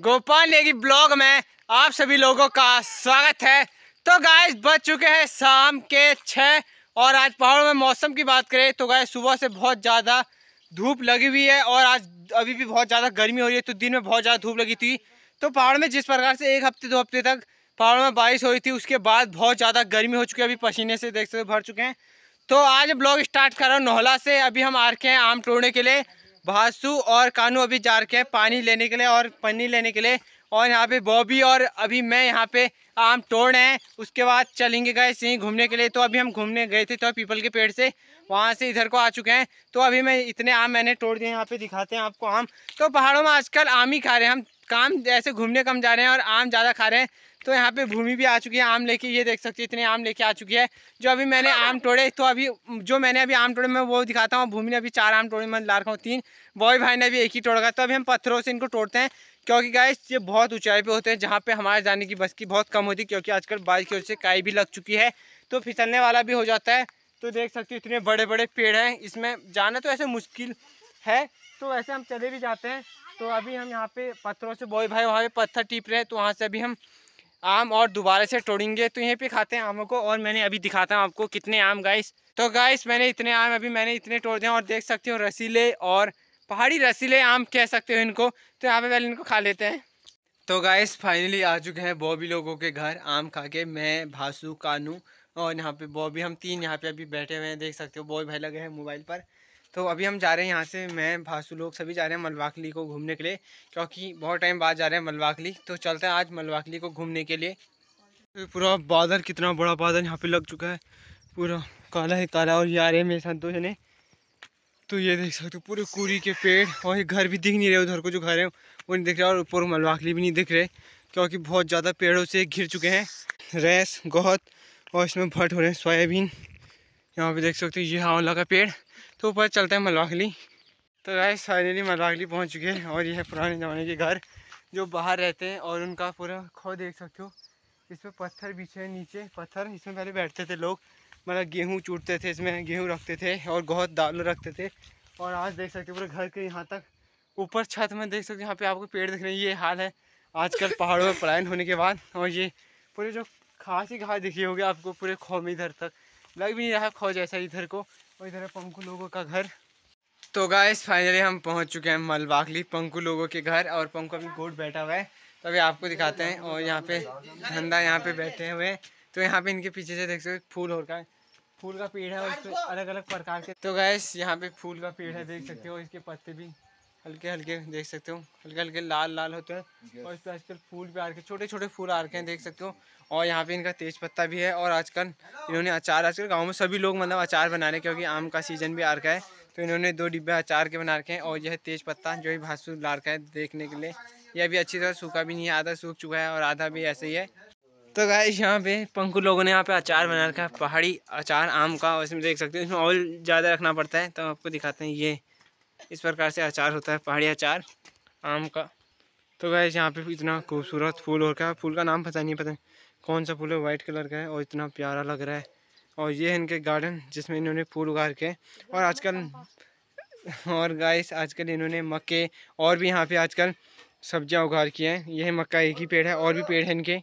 Gopal Negi blog में आप सभी लोगों का स्वागत है तो गाय बच चुके हैं शाम के छः और आज पहाड़ों में मौसम की बात करें तो गाय सुबह से बहुत ज़्यादा धूप लगी हुई है और आज अभी भी बहुत ज़्यादा गर्मी हो रही है तो दिन में बहुत ज़्यादा धूप लगी थी तो पहाड़ में जिस प्रकार से एक हफ्ते दो हफ्ते तक पहाड़ों में बारिश हो रही थी उसके बाद बहुत ज़्यादा गर्मी हो चुकी है अभी पसीने से देख सकते भर चुके हैं तो आज ब्लॉग स्टार्ट कर रहा हूँ नोहला से अभी हम आ रखे हैं आम तोड़ने के लिए भासु और कानू अभी जा रखे हैं पानी लेने के लिए और पन्नी लेने के लिए और यहाँ पे बॉबी और अभी मैं यहाँ पे आम तोड़ रहे हैं उसके बाद चलेंगे गए सही घूमने के लिए तो अभी हम घूमने गए थे तो पीपल के पेड़ से वहाँ से इधर को आ चुके हैं तो अभी मैं इतने आम मैंने तोड़ दिए यहाँ पे दिखाते हैं आपको आम तो पहाड़ों में आजकल आम ही खा रहे हैं हम काम ऐसे घूमने कम जा रहे हैं और आम ज़्यादा खा रहे हैं तो यहाँ पे भूमि भी आ चुकी है आम लेके ये देख सकते हैं इतने आम लेके आ चुकी है जो अभी मैंने हाँ। आम तोड़े तो अभी जो मैंने अभी आम तोड़े मैं वो दिखाता हूँ भूमि ने अभी चार आम तोड़े मैं ला रखा हूँ तीन बॉय भाई ने अभी एक ही तोड़ा तो अभी हम पत्थरों से इनको तोड़ते हैं क्योंकि गाय ये बहुत ऊंचाई पे होते हैं जहाँ पे हमारे जाने की बस की बहुत कम होती है क्योंकि आजकल बारिश की वजह से काई भी लग चुकी है तो फिसलने वाला भी हो जाता है तो देख सकते हो इतने बड़े बड़े पेड़ हैं इसमें जाना तो ऐसे मुश्किल है तो ऐसे हम चले भी जाते हैं तो अभी हम यहाँ पे पत्थरों से बॉय भाई वहाँ पे पत्थर टीप रहे हैं तो वहाँ से अभी हम आम और दोबारा से तोड़ेंगे तो यहीं पे खाते हैं आमों को और मैंने अभी दिखाता हूँ आपको कितने आम गाइस तो गाइस मैंने इतने आम अभी मैंने इतने तोड़ दिए और देख सकते हो रसीले और पहाड़ी रसीले आम कह सकते हो इनको तो यहाँ पे पहले इनको खा लेते हैं तो गाइस फाइनली आ चुके हैं बॉबी लोगों के घर आम खा के मैं भासू कानू और यहाँ पे बॉबी हम तीन यहाँ पे अभी बैठे हुए हैं देख सकते हो बॉबी भाई लगे हैं मोबाइल पर तो अभी हम जा रहे हैं यहाँ से मैं भासु लोग सभी जा रहे हैं मलवाखली को घूमने के लिए क्योंकि बहुत टाइम बाद जा रहे हैं मलवाखली तो चलते हैं आज मलवाखली को घूमने के लिए पूरा बादल कितना बड़ा बादल यहाँ पे लग चुका है पूरा काला ही काला और ये आ रहे हैं मेरे संतोष ने तो ये देख सकते हो पूरे कूरी के पेड़ और ये घर भी दिख नहीं रहे उधर को जो घर है वो नहीं दिख रहा और ऊपर मलवाखली भी नहीं दिख रहे क्योंकि बहुत ज़्यादा पेड़ों से घिर चुके हैं रैस गहत और इसमें भट हो रहे हैं सोयाबीन यहाँ पे देख सकते हो ये आंवला हाँ का पेड़ तो ऊपर चलते हैं मलवाखली तो राय फाइनली मलवाखली पहुँच चुके हैं और यह है पुराने ज़माने के घर जो बाहर रहते हैं और उनका पूरा खो देख सकते हो इसमें पत्थर पीछे हैं नीचे पत्थर इसमें पहले बैठते थे लोग मतलब गेहूँ चूटते थे इसमें गेहूँ रखते थे और बहुत दाल रखते थे और आज देख सकते हो पूरे घर के यहाँ तक ऊपर छत में देख सकते हो यहाँ पे आपको पेड़ दिख रहे हैं ये हाल है आजकल पहाड़ों में पलायन होने के बाद और ये पूरे जो खास ही घास दिखी होगी आपको पूरे खो में इधर तक लग भी नहीं रहा खो जैसा इधर को और इधर है पंकु लोगों का घर तो गाइस फाइनली हम पहुंच चुके हैं मलबाखली पंकु लोगों के घर और पंकु अभी गोट बैठा हुआ है तो अभी आपको दिखाते हैं और यहाँ पे धंधा यहाँ पे बैठे हुए हैं तो यहाँ पे इनके पीछे से देख सकते फूल और का फूल का पेड़ है और अलग अलग प्रकार के तो गैस यहाँ पे फूल का पेड़ है देख सकते हो इसके पत्ते भी हल्के हल्के देख सकते हो हल्के हल्के लाल लाल होते हैं और इस पर आजकल फूल भी आ रखे छोटे छोटे फूल आ रखे हैं देख सकते हो और यहाँ पे इनका तेज पत्ता भी है और आजकल इन्होंने अचार आजकल गाँव में सभी लोग मतलब अचार बना रहे हैं क्योंकि आम का सीजन भी आ रखा है तो इन्होंने दो डिब्बे अचार के बना रखे हैं और यह तेज पत्ता जो है भासू ला रखा है देखने के लिए यह भी अच्छी तरह सूखा भी नहीं है आधा सूख चुका है और आधा भी ऐसे ही है तो गाय यहाँ पे पंखु लोगों ने यहाँ पे अचार बना रखा है पहाड़ी अचार आम का और इसमें देख सकते हो इसमें और ज़्यादा रखना पड़ता है तो आपको दिखाते हैं ये इस प्रकार से अचार होता है पहाड़ी अचार आम का तो गए यहाँ पे इतना खूबसूरत फूल हो रखा है फूल का नाम पता नहीं पता नहीं कौन सा फूल है वाइट कलर का है और इतना प्यारा लग रहा है और ये है इनके गार्डन जिसमें इन्होंने फूल उगा रखे और आजकल और गाइस आजकल इन्होंने मक्के और भी यहाँ पे आजकल सब्जियाँ उगा रखी हैं यह मक्का एक ही पेड़ है और भी पेड़ है इनके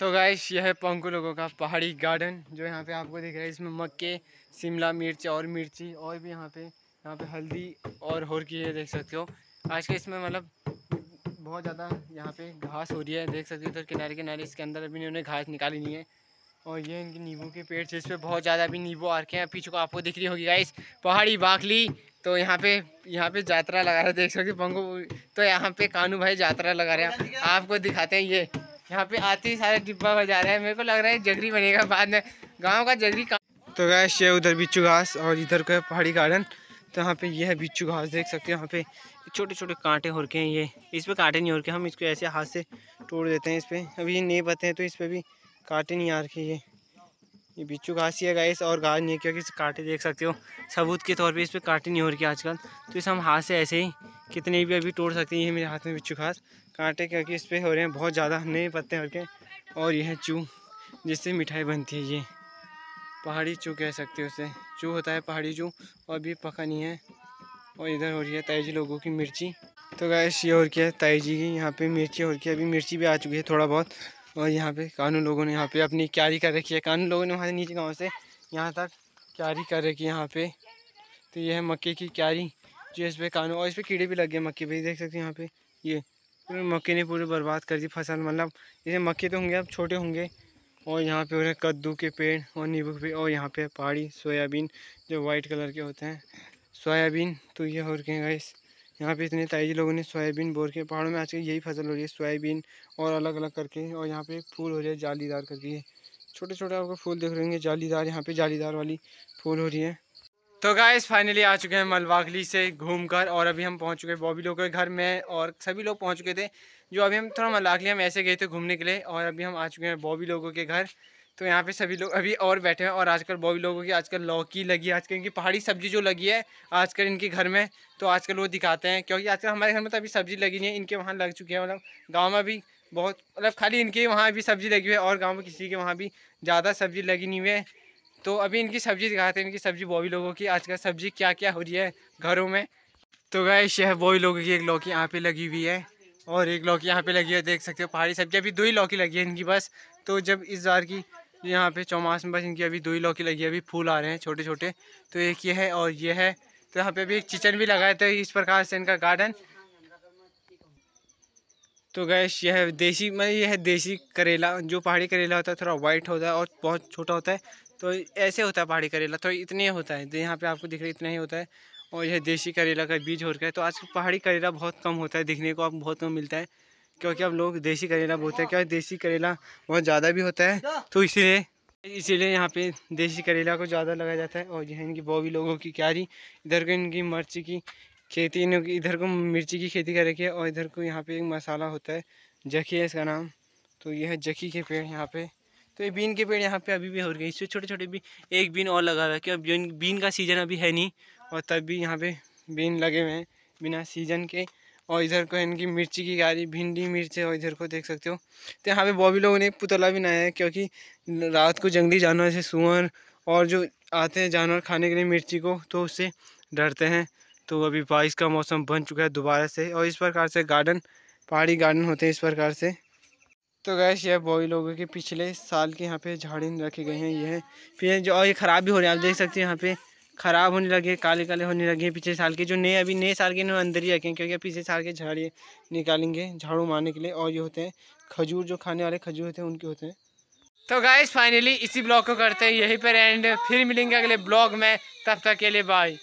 तो गाइस यह है पंकु लोगों का पहाड़ी गार्डन जो यहाँ पे आपको दिख रहा है इसमें मक्के शिमला मिर्च और मिर्ची और भी यहाँ पे यहाँ पे हल्दी और होर की है देख सकते हो आज के इसमें मतलब बहुत ज़्यादा यहाँ पे घास हो रही है देख सकते हो तो किनारे किनारे इसके अंदर अभी इन्होंने घास निकाली नहीं है और ये इनके नींबू के पेड़ इस पर बहुत ज़्यादा अभी नींबू आ रखे हैं पीछे को आपको दिख रही होगी गाइस पहाड़ी बाखली तो यहाँ पे यहाँ पे जात्रा लगा रहे देख सकते पंगो तो यहाँ पे कानू भाई जात्रा लगा रहे हैं आपको दिखाते हैं ये यहाँ पे आते ही सारे डिब्बा बजा रहे हैं मेरे को लग रहा है जगरी बनेगा बाद में गाँव का जगरी तो गैस ये उधर भी घास और इधर का पहाड़ी गार्डन तो यहाँ पे ये है बिच्छू घास देख सकते हो यहाँ पे छोटे छोटे कांटे हो रखे हैं ये इस पर कांटे नहीं हो रखे हम इसको ऐसे हाथ से तोड़ देते हैं इस पर अभी ये नहीं पते हैं तो इस पर भी कांटे नहीं आ रखे ये ये बिच्छू घास ही है गाइस और घास नहीं क्योंकि क्योंकि कांटे देख सकते हो सबूत के तौर पर इस पर कांटे नहीं हो रखे आजकल तो इस हम हाथ से ऐसे ही कितने भी अभी तोड़ सकते हैं ये मेरे हाथ में बिच्छू घास कांटे क्योंकि इस पर हो रहे हैं बहुत ज़्यादा नए पत्ते हो रखे और यह चू जिससे मिठाई बनती है ये पहाड़ी चू कह सकते हो उसे चू होता है पहाड़ी चू और भी पका नहीं है और इधर हो रही है ताई जी लोगों की मिर्ची तो गैस ये और क्या है ताई जी की यहाँ पे मिर्ची और क्या अभी मिर्ची भी आ चुकी है थोड़ा बहुत और यहाँ पे कानून लोगों ने यहाँ पे अपनी क्यारी कर रखी है कानून लोगों ने वहाँ से नीचे गाँव से यहाँ तक क्यारी कर रखी है यहाँ पे तो ये है मक्के की क्यारी जो इस पर कानून और इस पर कीड़े भी लग गए मक्के पर देख सकते हैं यहाँ पे ये मक्के ने पूरे बर्बाद कर दी फसल मतलब जैसे मक्के तो होंगे अब छोटे होंगे और यहाँ पे हो रहे हैं कद्दू के पेड़ और नींबू के पेड़ और यहाँ पे पहाड़ी सोयाबीन जो वाइट कलर के होते हैं सोयाबीन तो ये हो रखे हैं गाइस यहाँ पे इतने ताइजी लोगों ने सोयाबीन बोर के पहाड़ों में आजकल यही फसल हो रही है सोयाबीन और अलग अलग करके और यहाँ पे फूल हो रही है जालीदार करके छोटे छोटे आपको फूल देख रहे होंगे जालीदार यहाँ पे जालीदार वाली फूल हो रही है तो गाइस फाइनली आ चुके हैं मलवागली से घूमकर और अभी हम पहुंच चुके हैं बॉबी लोग के घर में और सभी लोग पहुंच चुके थे जो अभी हम थोड़ा मलवागली हम ऐसे गए थे घूमने के लिए और अभी हम आ चुके हैं बॉबी लोगों के घर तो यहाँ पे सभी लोग अभी और बैठे हैं और आजकल बॉबी लोगों की आजकल लौकी लगी आजकल इनकी पहाड़ी सब्जी जो लगी है आजकल इनके घर में तो आजकल वो दिखाते हैं क्योंकि आजकल हमारे घर में तो अभी सब्जी लगी नहीं है इनके वहाँ लग चुकी है मतलब गाँव में भी बहुत मतलब खाली इनके वहाँ भी सब्जी लगी हुई है और गाँव में किसी के वहाँ भी ज़्यादा सब्जी लगी नहीं हुई है तो अभी इनकी सब्ज़ी दिखाते हैं इनकी सब्ज़ी बॉबी लोगों की आजकल सब्ज़ी क्या क्या हो रही है घरों में तो गए यह बॉबी लोगों की एक लौकी यहाँ पे लगी हुई है और एक लौकी यहाँ पे लगी है देख सकते हो पहाड़ी सब्जी अभी दो ही लौकी लगी है इनकी बस तो जब इस बार की यहाँ पे चौमास में बस इनकी अभी दो ही लौकी लगी है अभी फूल आ रहे हैं छोटे छोटे तो एक ये है और ये है तो यहाँ पे अभी एक किचन भी लगाए थे इस प्रकार से इनका गार्डन तो गैस यह देसी मतलब यह है देसी करेला जो पहाड़ी करेला होता है थोड़ा वाइट होता है और बहुत छोटा होता है तो ऐसे होता है पहाड़ी करेला तो इतने होता है यहाँ पे आपको दिख रहा है इतना ही होता है और यह देसी करेला का बीज हो रखा है तो आज पहाड़ी करेला बहुत कम होता है दिखने को आप बहुत कम मिलता है क्योंकि अब लोग देसी करेला बोलते हैं क्योंकि देसी करेला बहुत ज़्यादा भी होता है तो इसीलिए इसीलिए यहाँ पे देसी करेला को ज़्यादा लगाया जाता है और यह इनकी बॉबी लोगों की क्यारी इधर को इनकी मिर्ची की खेती इन इधर को मिर्ची की खेती कर रखी है और इधर को यहाँ पे एक मसाला होता है जखी है इसका नाम तो यह जखी के पेड़ यहाँ पे तो ये बीन के पेड़ यहाँ पे अभी भी हो गए इससे छोटे छोटे भी एक बीन और लगा हुआ है क्योंकि बीन बीन का सीज़न अभी है नहीं और तब भी यहाँ पे बीन लगे हुए हैं बिना सीज़न के और इधर को इनकी मिर्ची की गाड़ी भिंडी मिर्च और इधर को देख सकते हो तो यहाँ पे बॉबी लोगों ने पुतला पुतला बनाया है क्योंकि रात को जंगली जानवर से सुअर और जो आते हैं जानवर खाने के लिए मिर्ची को तो उससे डरते हैं तो अभी बारिश का मौसम बन चुका है दोबारा से और इस प्रकार से गार्डन पहाड़ी गार्डन होते हैं इस प्रकार से तो गैस ये बॉय लोगों के पिछले साल के यहाँ पे झाड़ी रखे गए हैं ये फिर जो और ये ख़राब भी हो रहे हैं आप देख सकते हैं यहाँ पे ख़राब होने लगे काले काले होने लगे हैं पिछले साल के जो नए अभी नए साल के अंदर ही रखे हैं क्योंकि पिछले साल के झाड़ी निकालेंगे झाड़ू मारने के लिए और ये होते हैं खजूर जो खाने वाले खजूर होते हैं उनके होते हैं तो गैस फाइनली इसी ब्लॉग को करते हैं यहीं पर एंड फिर मिलेंगे अगले ब्लॉग में तब तक के लिए बाई